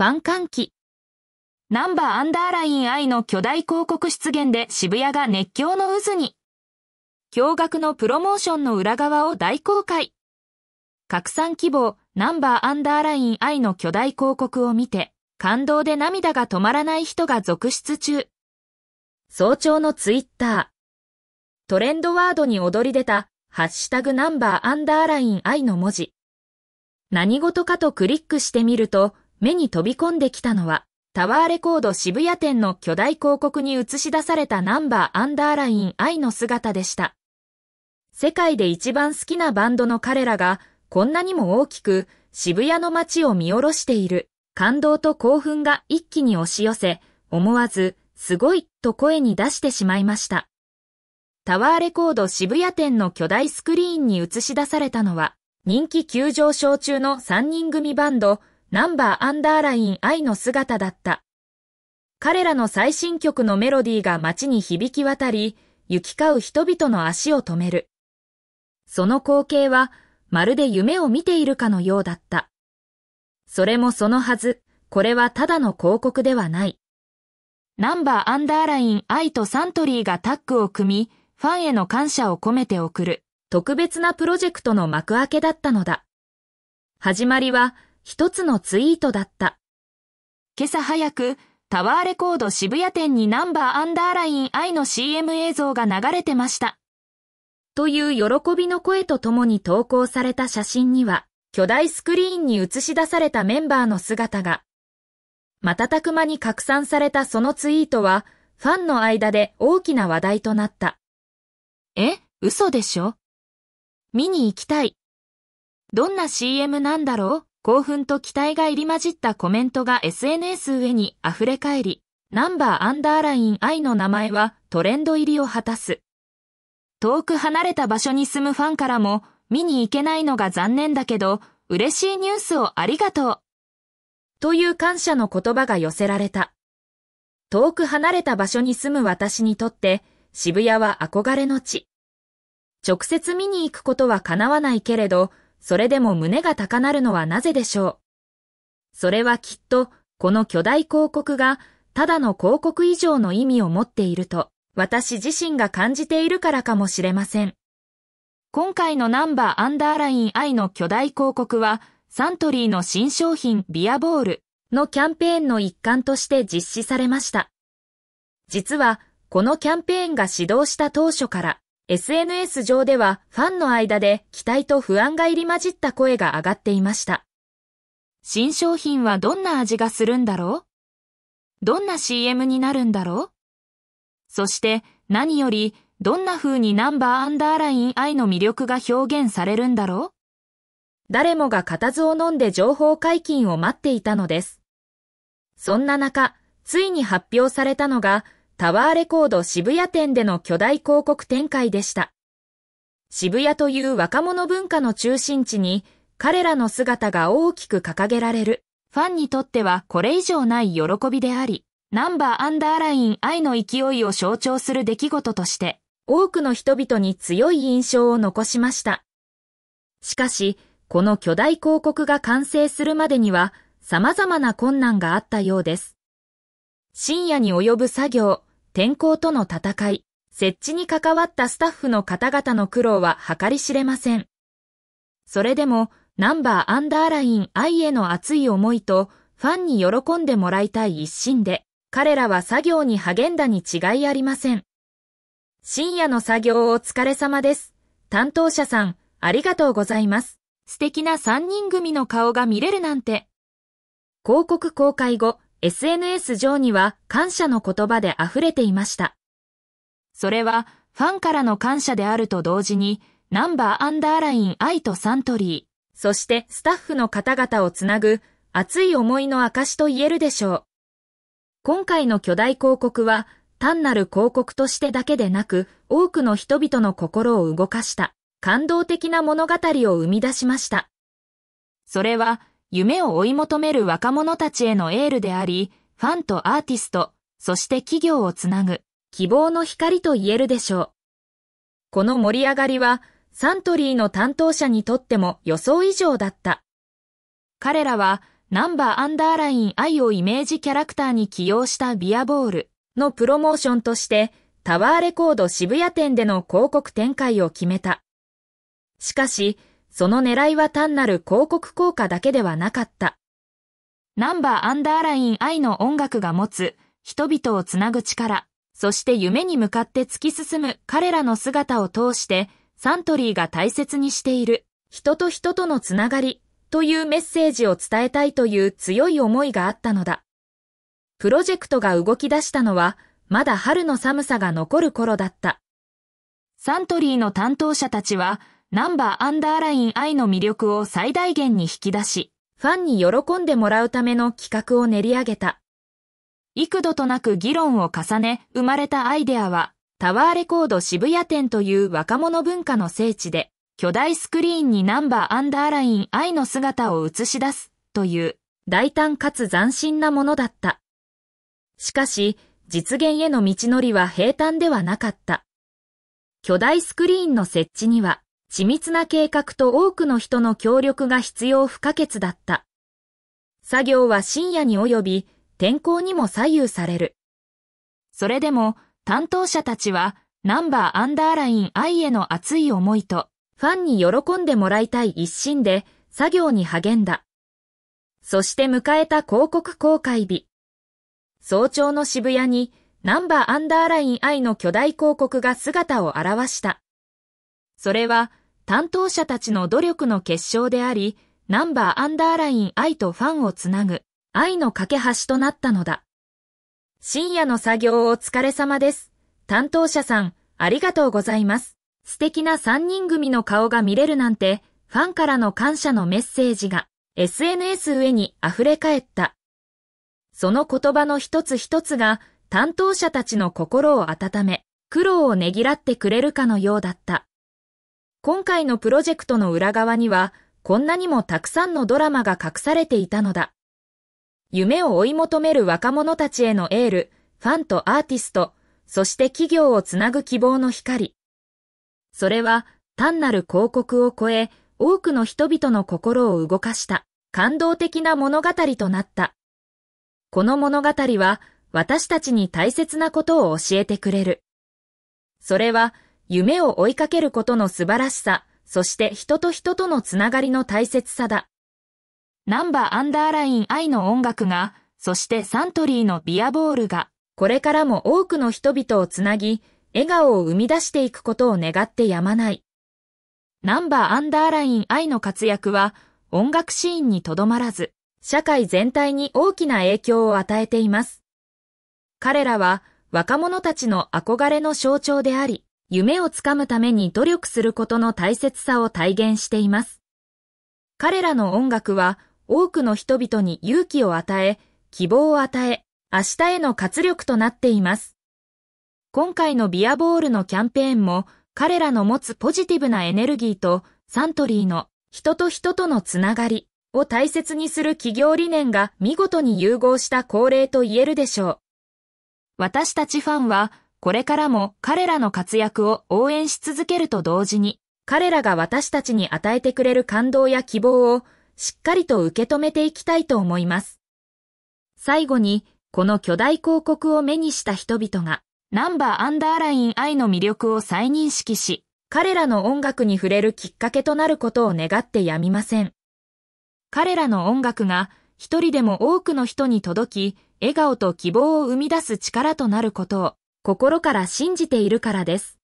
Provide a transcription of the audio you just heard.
ファン歓喜。ナンバーアンダーライン I の巨大広告出現で渋谷が熱狂の渦に。驚愕のプロモーションの裏側を大公開。拡散希望、ナンバーアンダーライン I の巨大広告を見て、感動で涙が止まらない人が続出中。早朝のツイッター。トレンドワードに躍り出た、ハッシュタグナンバーアンダーライン I の文字。何事かとクリックしてみると、目に飛び込んできたのは、タワーレコード渋谷店の巨大広告に映し出されたナンバーアンダーライン愛の姿でした。世界で一番好きなバンドの彼らが、こんなにも大きく渋谷の街を見下ろしている。感動と興奮が一気に押し寄せ、思わず、すごい、と声に出してしまいました。タワーレコード渋谷店の巨大スクリーンに映し出されたのは、人気急上昇中の3人組バンド、ナンバーアンダーライン愛の姿だった。彼らの最新曲のメロディーが街に響き渡り、行き交う人々の足を止める。その光景は、まるで夢を見ているかのようだった。それもそのはず、これはただの広告ではない。ナンバーアンダーライン愛とサントリーがタッグを組み、ファンへの感謝を込めて送る、特別なプロジェクトの幕開けだったのだ。始まりは、一つのツイートだった。今朝早く、タワーレコード渋谷店にナンバーアンダーライン I の CM 映像が流れてました。という喜びの声とともに投稿された写真には、巨大スクリーンに映し出されたメンバーの姿が。瞬く間に拡散されたそのツイートは、ファンの間で大きな話題となった。え嘘でしょ見に行きたい。どんな CM なんだろう興奮と期待が入り混じったコメントが SNS 上に溢れ返り、ナンバーアンダーライン I の名前はトレンド入りを果たす。遠く離れた場所に住むファンからも、見に行けないのが残念だけど、嬉しいニュースをありがとう。という感謝の言葉が寄せられた。遠く離れた場所に住む私にとって、渋谷は憧れの地。直接見に行くことは叶わないけれど、それでも胸が高鳴るのはなぜでしょう。それはきっと、この巨大広告が、ただの広告以上の意味を持っていると、私自身が感じているからかもしれません。今回のナンバーアンダーライン I の巨大広告は、サントリーの新商品ビアボールのキャンペーンの一環として実施されました。実は、このキャンペーンが始動した当初から、SNS 上ではファンの間で期待と不安が入り混じった声が上がっていました。新商品はどんな味がするんだろうどんな CM になるんだろうそして何よりどんな風にナンバーアンダーライン I の魅力が表現されるんだろう誰もが固唾を飲んで情報解禁を待っていたのです。そんな中、ついに発表されたのがタワーレコード渋谷店での巨大広告展開でした。渋谷という若者文化の中心地に彼らの姿が大きく掲げられる。ファンにとってはこれ以上ない喜びであり、ナンバーアンダーライン愛の勢いを象徴する出来事として、多くの人々に強い印象を残しました。しかし、この巨大広告が完成するまでには、様々な困難があったようです。深夜に及ぶ作業、天候との戦い、設置に関わったスタッフの方々の苦労は計り知れません。それでも、ナンバーアンダーライン愛への熱い思いと、ファンに喜んでもらいたい一心で、彼らは作業に励んだに違いありません。深夜の作業お疲れ様です。担当者さん、ありがとうございます。素敵な三人組の顔が見れるなんて。広告公開後、SNS 上には感謝の言葉で溢れていました。それはファンからの感謝であると同時に、ナンバーアンダーライン愛とサントリー、そしてスタッフの方々をつなぐ熱い思いの証と言えるでしょう。今回の巨大広告は単なる広告としてだけでなく多くの人々の心を動かした感動的な物語を生み出しました。それは夢を追い求める若者たちへのエールであり、ファンとアーティスト、そして企業をつなぐ、希望の光と言えるでしょう。この盛り上がりは、サントリーの担当者にとっても予想以上だった。彼らは、ナンバーアンダーライン愛をイメージキャラクターに起用したビアボールのプロモーションとして、タワーレコード渋谷店での広告展開を決めた。しかし、その狙いは単なる広告効果だけではなかった。ナンバーアンダーライン愛の音楽が持つ人々をつなぐ力、そして夢に向かって突き進む彼らの姿を通してサントリーが大切にしている人と人とのつながりというメッセージを伝えたいという強い思いがあったのだ。プロジェクトが動き出したのはまだ春の寒さが残る頃だった。サントリーの担当者たちはナンバーアンダーライン愛の魅力を最大限に引き出し、ファンに喜んでもらうための企画を練り上げた。幾度となく議論を重ね、生まれたアイデアは、タワーレコード渋谷店という若者文化の聖地で、巨大スクリーンにナンバーアンダーライン愛の姿を映し出すという大胆かつ斬新なものだった。しかし、実現への道のりは平坦ではなかった。巨大スクリーンの設置には緻密な計画と多くの人の協力が必要不可欠だった。作業は深夜に及び、天候にも左右される。それでも、担当者たちは、ナンバーアンダーライン愛への熱い思いと、ファンに喜んでもらいたい一心で、作業に励んだ。そして迎えた広告公開日。早朝の渋谷に、ナンバーアンダーライン愛の巨大広告が姿を現した。それは、担当者たちの努力の結晶であり、ナンバーアンダーライン愛とファンをつなぐ、愛の架け橋となったのだ。深夜の作業お疲れ様です。担当者さん、ありがとうございます。素敵な3人組の顔が見れるなんて、ファンからの感謝のメッセージが、SNS 上に溢れ返った。その言葉の一つ一つが、担当者たちの心を温め、苦労をねぎらってくれるかのようだった。今回のプロジェクトの裏側には、こんなにもたくさんのドラマが隠されていたのだ。夢を追い求める若者たちへのエール、ファンとアーティスト、そして企業をつなぐ希望の光。それは単なる広告を超え、多くの人々の心を動かした感動的な物語となった。この物語は私たちに大切なことを教えてくれる。それは夢を追いかけることの素晴らしさ、そして人と人とのつながりの大切さだ。ナンバーアンダーライン愛の音楽が、そしてサントリーのビアボールが、これからも多くの人々をつなぎ、笑顔を生み出していくことを願ってやまない。ナンバーアンダーライン愛の活躍は、音楽シーンにとどまらず、社会全体に大きな影響を与えています。彼らは若者たちの憧れの象徴であり、夢をつかむために努力することの大切さを体現しています。彼らの音楽は多くの人々に勇気を与え、希望を与え、明日への活力となっています。今回のビアボールのキャンペーンも彼らの持つポジティブなエネルギーとサントリーの人と人とのつながりを大切にする企業理念が見事に融合した恒例と言えるでしょう。私たちファンはこれからも彼らの活躍を応援し続けると同時に、彼らが私たちに与えてくれる感動や希望をしっかりと受け止めていきたいと思います。最後に、この巨大広告を目にした人々が、ナンバーアンダーライン愛の魅力を再認識し、彼らの音楽に触れるきっかけとなることを願ってやみません。彼らの音楽が一人でも多くの人に届き、笑顔と希望を生み出す力となることを心から信じているからです。